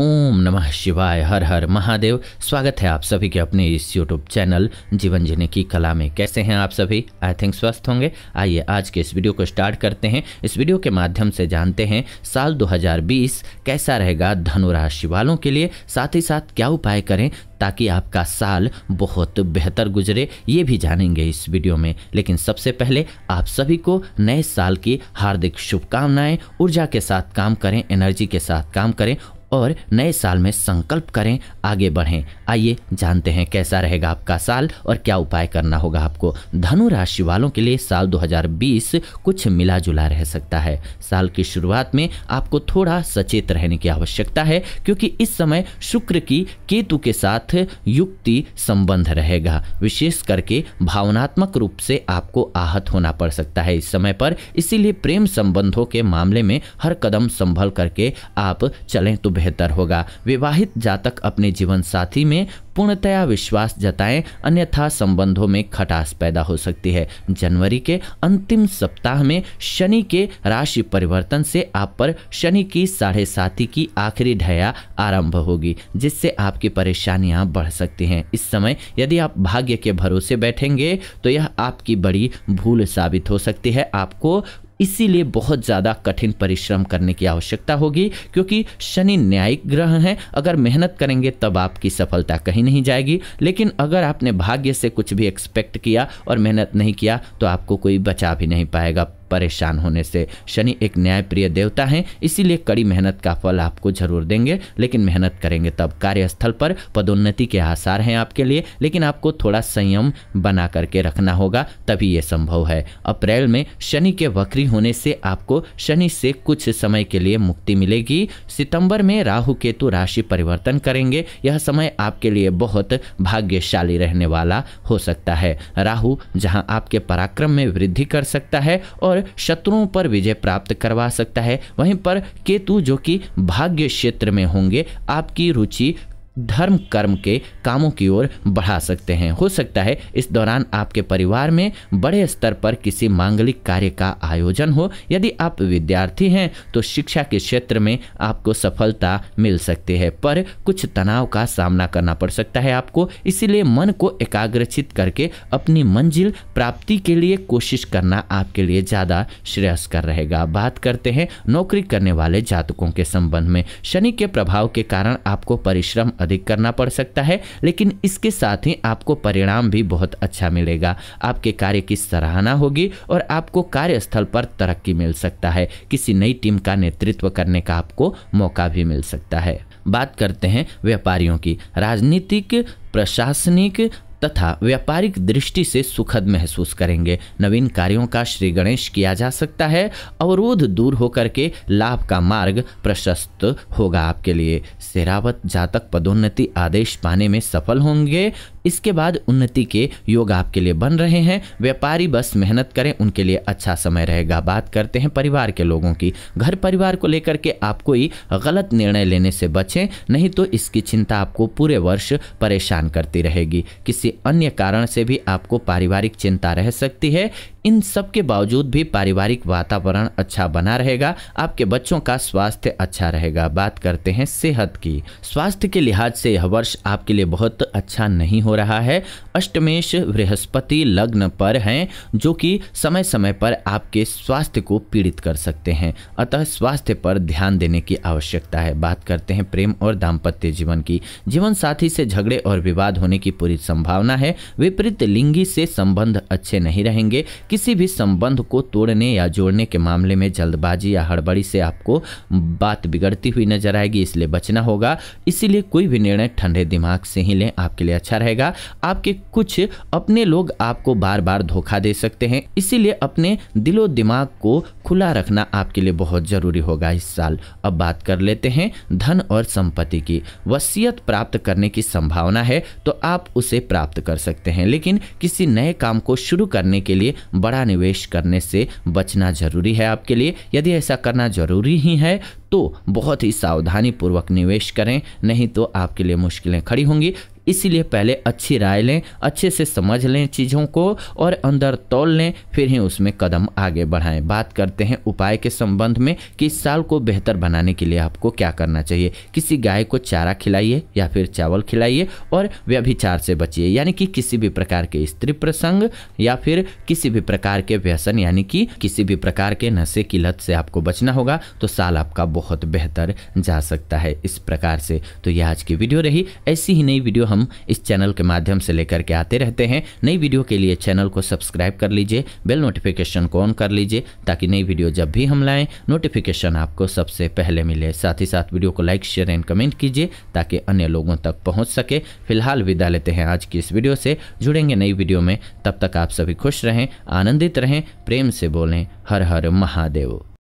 ओम नमः शिवाय हर हर महादेव स्वागत है आप सभी के अपने इस यूट्यूब चैनल जीवन जीने की कला में कैसे हैं आप सभी आई थिंक स्वस्थ होंगे आइए आज के इस वीडियो को स्टार्ट करते हैं इस वीडियो के माध्यम से जानते हैं साल 2020 कैसा रहेगा धनु राशि वालों के लिए साथ ही साथ क्या उपाय करें ताकि आपका साल बहुत बेहतर गुजरे ये भी जानेंगे इस वीडियो में लेकिन सबसे पहले आप सभी को नए साल की हार्दिक शुभकामनाएं ऊर्जा के साथ काम करें एनर्जी के साथ काम करें और नए साल में संकल्प करें आगे बढ़ें आइए जानते हैं कैसा रहेगा आपका साल और क्या उपाय करना होगा आपको धनु राशि वालों के लिए साल 2020 कुछ मिला जुला रह सकता है साल की शुरुआत में आपको थोड़ा सचेत रहने की आवश्यकता है क्योंकि इस समय शुक्र की केतु के साथ युक्ति संबंध रहेगा विशेष करके भावनात्मक रूप से आपको आहत होना पड़ सकता है इस समय पर इसीलिए प्रेम संबंधों के मामले में हर कदम संभल करके आप चलें तो बेहतर होगा विवाहित जातक अपने जीवन साथी में पूर्णतया विश्वास जताएं अन्यथा संबंधों में खटास पैदा हो सकती है जनवरी के अंतिम सप्ताह में शनि के राशि परिवर्तन से आप पर शनि की साढ़े साथी की आखिरी ढया आरंभ होगी जिससे आपकी परेशानियां बढ़ सकती हैं इस समय यदि आप भाग्य के भरोसे बैठेंगे तो यह आपकी बड़ी भूल साबित हो सकती है आपको इसीलिए बहुत ज़्यादा कठिन परिश्रम करने की आवश्यकता होगी क्योंकि शनि न्यायिक ग्रह हैं अगर मेहनत करेंगे तब आपकी सफलता कहीं नहीं जाएगी लेकिन अगर आपने भाग्य से कुछ भी एक्सपेक्ट किया और मेहनत नहीं किया तो आपको कोई बचा भी नहीं पाएगा परेशान होने से शनि एक न्यायप्रिय देवता हैं इसीलिए कड़ी मेहनत का फल आपको जरूर देंगे लेकिन मेहनत करेंगे तब कार्यस्थल पर पदोन्नति के आसार हैं आपके लिए लेकिन आपको थोड़ा संयम बना करके रखना होगा तभी ये संभव है अप्रैल में शनि के वक्री होने से आपको शनि से कुछ समय के लिए मुक्ति मिलेगी सितंबर में राहु केतु राशि परिवर्तन करेंगे यह समय आपके लिए बहुत भाग्यशाली रहने वाला हो सकता है राहु जहां आपके पराक्रम में वृद्धि कर सकता है और पर शत्रुओं पर विजय प्राप्त करवा सकता है वहीं पर केतु जो कि भाग्य क्षेत्र में होंगे आपकी रुचि धर्म कर्म के कामों की ओर बढ़ा सकते हैं हो सकता है इस दौरान आपके परिवार में बड़े स्तर पर किसी मांगलिक कार्य का आयोजन हो यदि आप विद्यार्थी हैं तो शिक्षा के क्षेत्र में आपको सफलता मिल सकती है पर कुछ तनाव का सामना करना पड़ सकता है आपको इसीलिए मन को एकाग्रचित करके अपनी मंजिल प्राप्ति के लिए कोशिश करना आपके लिए ज़्यादा श्रेयस्कर रहेगा बात करते हैं नौकरी करने वाले जातकों के संबंध में शनि के प्रभाव के कारण आपको परिश्रम अधिक करना पड़ सकता है लेकिन इसके साथ ही आपको परिणाम भी बहुत अच्छा मिलेगा आपके कार्य की सराहना होगी और आपको कार्यस्थल पर तरक्की मिल सकता है किसी नई टीम का नेतृत्व करने का आपको मौका भी मिल सकता है बात करते हैं व्यापारियों की राजनीतिक प्रशासनिक तथा व्यापारिक दृष्टि से सुखद महसूस करेंगे नवीन कार्यों का श्री गणेश किया जा सकता है अवरोध दूर होकर के लाभ का मार्ग प्रशस्त होगा आपके लिए सेरावत जातक पदोन्नति आदेश पाने में सफल होंगे इसके बाद उन्नति के योग आपके लिए बन रहे हैं व्यापारी बस मेहनत करें उनके लिए अच्छा समय रहेगा बात करते हैं परिवार के लोगों की घर परिवार को लेकर के आप कोई गलत निर्णय लेने से बचें नहीं तो इसकी चिंता आपको पूरे वर्ष परेशान करती रहेगी किसी किसी अन्य कारण से भी आपको पारिवारिक चिंता रह सकती है इन सब के बावजूद भी पारिवारिक वातावरण अच्छा बना रहेगा आपके बच्चों का स्वास्थ्य अच्छा रहेगा बात करते हैं सेहत की स्वास्थ्य के लिहाज से यह वर्ष आपके लिए बहुत अच्छा नहीं हो रहा है अष्टमेश बृहस्पति लग्न पर हैं जो कि समय समय पर आपके स्वास्थ्य को पीड़ित कर सकते हैं अतः स्वास्थ्य पर ध्यान देने की आवश्यकता है बात करते हैं प्रेम और दाम्पत्य जीवन की जीवन साथी से झगड़े और विवाद होने की पूरी संभावना है विपरीत लिंगी से संबंध अच्छे नहीं रहेंगे कि किसी भी संबंध को तोड़ने या जोड़ने के मामले में जल्दबाजी या हड़बड़ी से आपको बात बिगड़ती हुई नजर आएगी इसलिए बचना होगा इसीलिए कोई भी निर्णय ठंडे दिमाग से ही लें आपके लिए अच्छा रहेगा आपके कुछ अपने लोग आपको बार बार धोखा दे सकते हैं इसीलिए अपने दिलो दिमाग को खुला रखना आपके लिए बहुत ज़रूरी होगा इस साल अब बात कर लेते हैं धन और संपत्ति की वसीयत प्राप्त करने की संभावना है तो आप उसे प्राप्त कर सकते हैं लेकिन किसी नए काम को शुरू करने के लिए बड़ा निवेश करने से बचना जरूरी है आपके लिए यदि ऐसा करना जरूरी ही है तो बहुत ही सावधानी पूर्वक निवेश करें नहीं तो आपके लिए मुश्किलें खड़ी होंगी इसीलिए पहले अच्छी राय लें अच्छे से समझ लें चीज़ों को और अंदर तोल लें फिर ही उसमें कदम आगे बढ़ाएं बात करते हैं उपाय के संबंध में कि इस साल को बेहतर बनाने के लिए आपको क्या करना चाहिए किसी गाय को चारा खिलाइए या फिर चावल खिलाइए और व्यभिचार से बचिए यानी कि किसी भी प्रकार के स्त्री प्रसंग या फिर किसी भी प्रकार के व्यसन यानी कि किसी भी प्रकार के नशे की लत से आपको बचना होगा तो साल आपका बहुत बेहतर जा सकता है इस प्रकार से तो यह आज की वीडियो रही ऐसी ही नई वीडियो हम हम इस चैनल के माध्यम से लेकर के आते रहते हैं नई वीडियो के लिए चैनल को सब्सक्राइब कर लीजिए बेल नोटिफिकेशन को ऑन कर लीजिए ताकि नई वीडियो जब भी हम लाएँ नोटिफिकेशन आपको सबसे पहले मिले साथ ही साथ वीडियो को लाइक शेयर एंड कमेंट कीजिए ताकि अन्य लोगों तक पहुँच सके फिलहाल विदा लेते हैं आज की इस वीडियो से जुड़ेंगे नई वीडियो में तब तक आप सभी खुश रहें आनंदित रहें प्रेम से बोलें हर हर महादेव